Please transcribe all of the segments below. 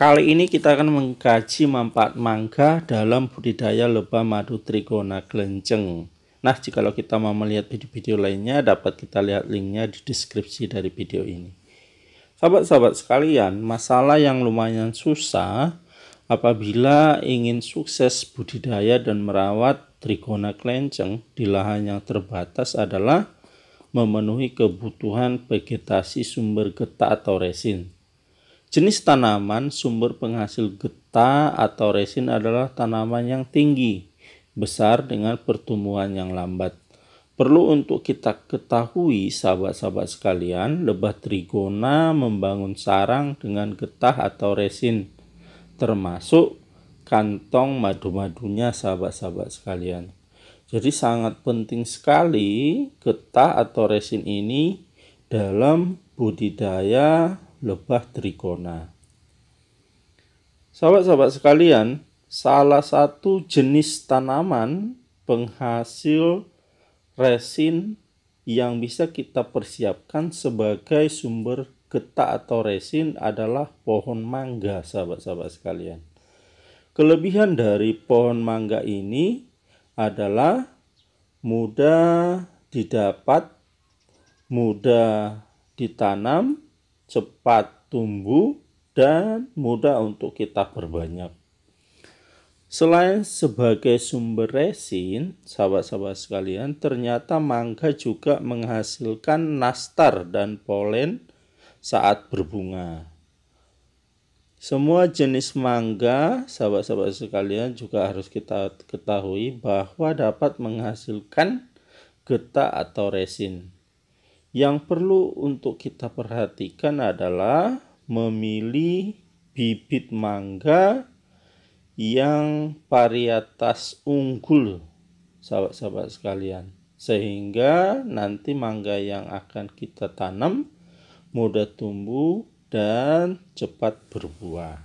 Kali ini kita akan mengkaji manfaat mangga dalam budidaya lebah madu trigona gelenceng. Nah, jikalau kita mau melihat video-video lainnya, dapat kita lihat linknya di deskripsi dari video ini. Sahabat-sahabat sekalian, masalah yang lumayan susah apabila ingin sukses budidaya dan merawat trigona kelenceng di lahan yang terbatas adalah memenuhi kebutuhan vegetasi sumber getah atau resin. Jenis tanaman sumber penghasil getah atau resin adalah tanaman yang tinggi, besar dengan pertumbuhan yang lambat. Perlu untuk kita ketahui sahabat-sahabat sekalian, lebah trigona membangun sarang dengan getah atau resin, termasuk kantong madu-madunya sahabat-sahabat sekalian. Jadi sangat penting sekali getah atau resin ini dalam budidaya lebah trikona. Sahabat-sahabat sekalian, salah satu jenis tanaman penghasil resin yang bisa kita persiapkan sebagai sumber getah atau resin adalah pohon mangga, sahabat-sahabat sekalian. Kelebihan dari pohon mangga ini adalah mudah didapat, mudah ditanam, cepat tumbuh, dan mudah untuk kita perbanyak. Selain sebagai sumber resin, sahabat-sahabat sekalian, ternyata mangga juga menghasilkan nastar dan polen saat berbunga. Semua jenis mangga, sahabat-sahabat sekalian, juga harus kita ketahui bahwa dapat menghasilkan getah atau resin. Yang perlu untuk kita perhatikan adalah memilih bibit mangga yang varietas unggul, sahabat-sahabat sekalian. Sehingga nanti mangga yang akan kita tanam mudah tumbuh dan cepat berbuah.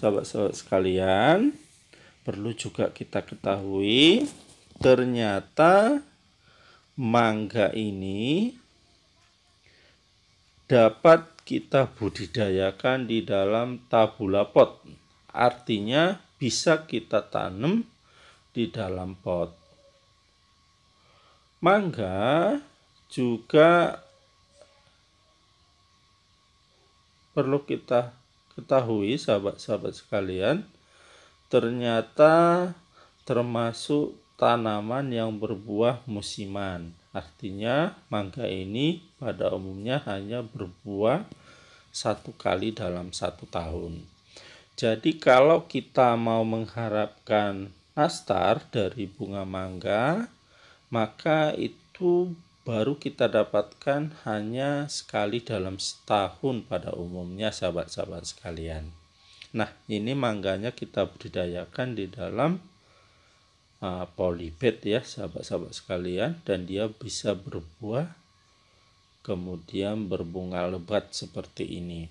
Sahabat-sahabat sekalian, perlu juga kita ketahui ternyata mangga ini dapat kita budidayakan di dalam tabula pot. Artinya bisa kita tanam di dalam pot. Mangga juga perlu kita ketahui sahabat-sahabat sekalian ternyata termasuk tanaman yang berbuah musiman. Artinya mangga ini pada umumnya hanya berbuah satu kali dalam satu tahun. Jadi kalau kita mau mengharapkan nastar dari bunga mangga, maka itu baru kita dapatkan hanya sekali dalam setahun pada umumnya sahabat-sahabat sekalian. Nah, ini mangganya kita budidayakan di dalam uh, polybed ya sahabat-sahabat sekalian dan dia bisa berbuah kemudian berbunga lebat seperti ini.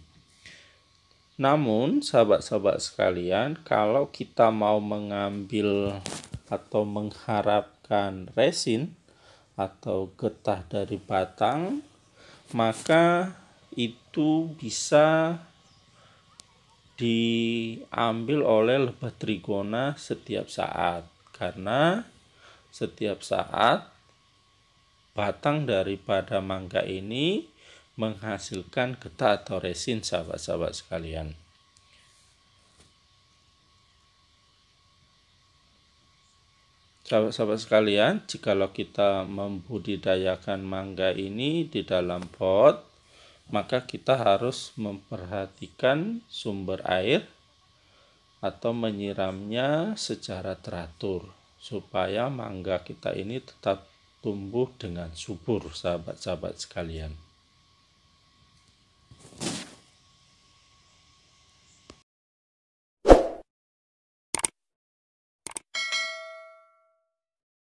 Namun sahabat-sahabat sekalian kalau kita mau mengambil atau mengharapkan resin atau getah dari batang maka itu bisa diambil oleh lebah trigona setiap saat karena setiap saat batang daripada mangga ini menghasilkan getah atau resin sahabat-sahabat sekalian. Sahabat-sahabat sekalian, jikalau kita membudidayakan mangga ini di dalam pot, maka kita harus memperhatikan sumber air atau menyiramnya secara teratur supaya mangga kita ini tetap tumbuh dengan subur sahabat-sahabat sekalian.